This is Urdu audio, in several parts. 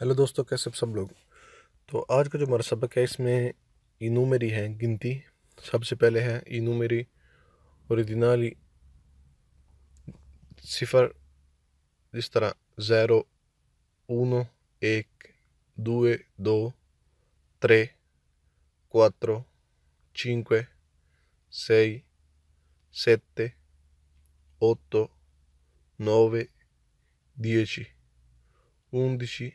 हेलो दोस्तों कैसे सब लोग तो आज का जो हमारा सबक है इसमें इनूमेरी है गिनती सबसे पहले है इनूमेरी और दिनाली सिफर जिस तरह ज़ैरो ऊनो एक due, दो tre, quattro, cinque, sei, sette, otto, nove, dieci, undici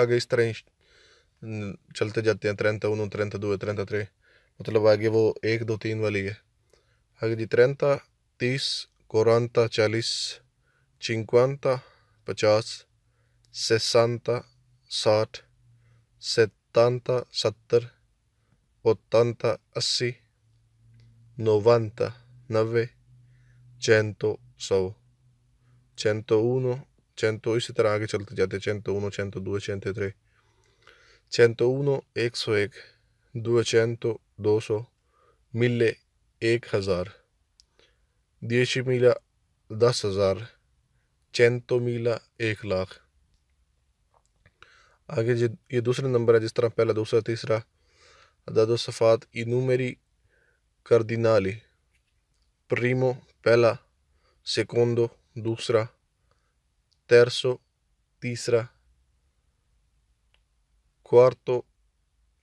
آگے اس طرح ہی چلتے جاتے ہیں ترنتا انو ترنتا دو ترنتا ترے مطلب آگے وہ ایک دو تین والی ہے آگے جی ترنتا تیس کورانتا چالیس چنکوانتا پچاس سسانتا ساٹھ ستانتا ستر اتانتا اسی نوانتا نوے چینتو سو چینتو اونو چین تو اسی طرح آگے چلتے جاتے چین تو نو چین تو دو تو تھرے چین تو اونوں ایک سو ایک دو چین تو دو سو ملے ایک ہزار دیشی میلا دس ہزار چین تو میلا ایک لاکھ آگے یہ دوسرے نمبر ہے جس طرح پہلا دوسرا تیسرا عدد و صفات اینو میری کردینالی پریمو پہلا سیکونڈو دوسرا تیرسو تیسرا کوارتو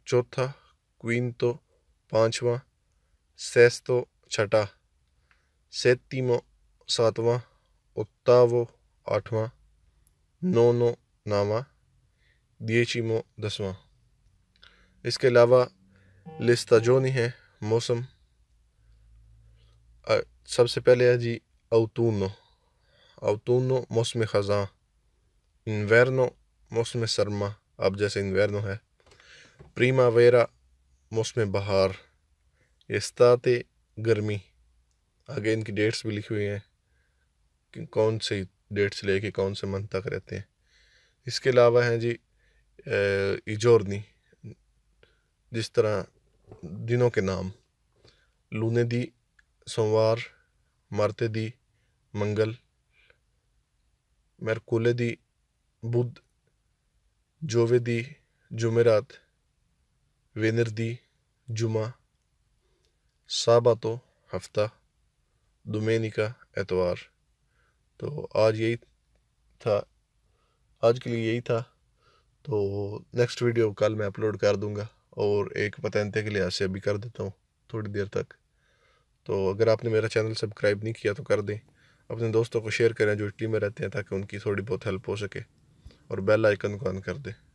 چوتھا کوینتو پانچواں سیستو چھٹا سیتیمو ساتواں اتاو آٹھواں نونو نو دیچیمو دسواں اس کے علاوہ لستہ جو نہیں ہے موسم سب سے پہلے ہے جی اوتونو اوتون موسم خزاں انویرنو موسم سرما اب جیسے انویرنو ہے پریما ویرا موسم بہار استاط گرمی آگے ان کی ڈیٹس بھی لکھی ہوئی ہیں کہ کون سی ڈیٹس لے کے کون سے منتھ تک رہتے ہیں اس کے علاوہ ہیں جی ایجورنی جس طرح دنوں کے نام لونے دی سوموار مرتے دی منگل میر دی بدھ جووے دی جمعرات وینر دی جمعہ تو ہفتہ دومینی کا اتوار تو آج یہی تھا آج کے لیے یہی تھا تو نیکسٹ ویڈیو کل میں اپلوڈ کر دوں گا اور ایک پتنتے کے لحاظ سے ابھی کر دیتا ہوں تھوڑی دیر تک تو اگر آپ نے میرا چینل سبسکرائب نہیں کیا تو کر دیں اپنے دوستوں کو شیئر کریں جو اٹلی میں رہتے ہیں تاکہ ان کی تھوڑی بہت ہیلپ ہو سکے اور بیل آئکن کو آن کر دیں